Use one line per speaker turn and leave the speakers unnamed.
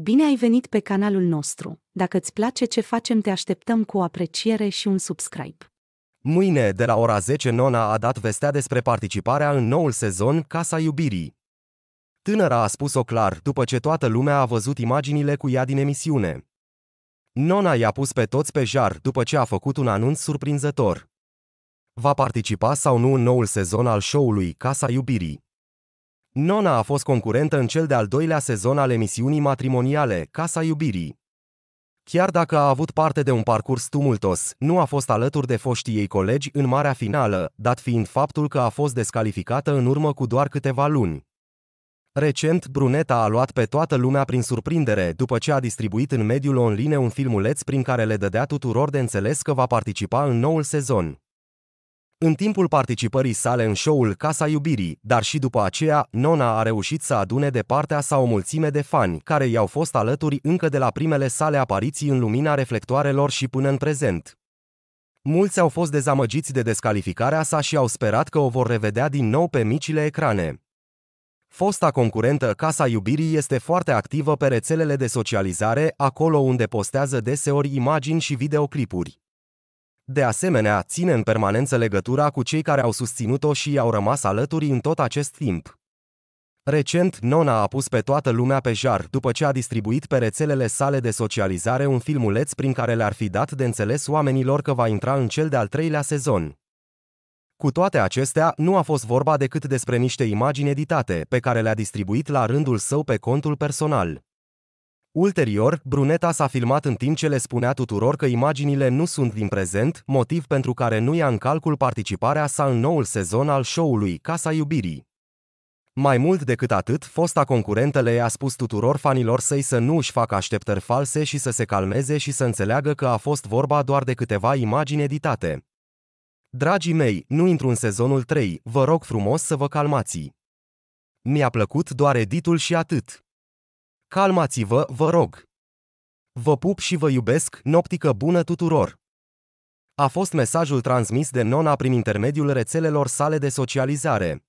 Bine ai venit pe canalul nostru. Dacă îți place ce facem, te așteptăm cu o apreciere și un subscribe. Mâine, de la ora 10, Nona a dat vestea despre participarea în noul sezon Casa Iubirii. Tânăra a spus-o clar după ce toată lumea a văzut imaginile cu ea din emisiune. Nona i-a pus pe toți pe jar după ce a făcut un anunț surprinzător. Va participa sau nu în noul sezon al show-ului Casa Iubirii? Nona a fost concurentă în cel de-al doilea sezon al emisiunii matrimoniale Casa Iubirii. Chiar dacă a avut parte de un parcurs tumultos, nu a fost alături de foștii ei colegi în marea finală, dat fiind faptul că a fost descalificată în urmă cu doar câteva luni. Recent, Bruneta a luat pe toată lumea prin surprindere după ce a distribuit în mediul online un filmuleț prin care le dădea tuturor de înțeles că va participa în noul sezon. În timpul participării sale în show-ul Casa Iubirii, dar și după aceea, Nona a reușit să adune de partea sa o mulțime de fani, care i-au fost alături încă de la primele sale apariții în lumina reflectoarelor și până în prezent. Mulți au fost dezamăgiți de descalificarea sa și au sperat că o vor revedea din nou pe micile ecrane. Fosta concurentă Casa Iubirii este foarte activă pe rețelele de socializare, acolo unde postează deseori imagini și videoclipuri. De asemenea, ține în permanență legătura cu cei care au susținut-o și i au rămas alături în tot acest timp. Recent, Nona a pus pe toată lumea pe jar după ce a distribuit pe rețelele sale de socializare un filmuleț prin care le-ar fi dat de înțeles oamenilor că va intra în cel de-al treilea sezon. Cu toate acestea, nu a fost vorba decât despre niște imagini editate, pe care le-a distribuit la rândul său pe contul personal. Ulterior, bruneta s-a filmat în timp ce le spunea tuturor că imaginile nu sunt din prezent, motiv pentru care nu ia în calcul participarea sa în noul sezon al show-ului Casa Iubirii. Mai mult decât atât, fosta concurentă le a spus tuturor fanilor săi să nu își facă așteptări false și să se calmeze și să înțeleagă că a fost vorba doar de câteva imagini editate. Dragii mei, nu intru în sezonul 3, vă rog frumos să vă calmați. Mi-a plăcut doar editul și atât. Calmați-vă, vă rog. Vă pup și vă iubesc, noptică bună tuturor! A fost mesajul transmis de Nona prin intermediul rețelelor sale de socializare.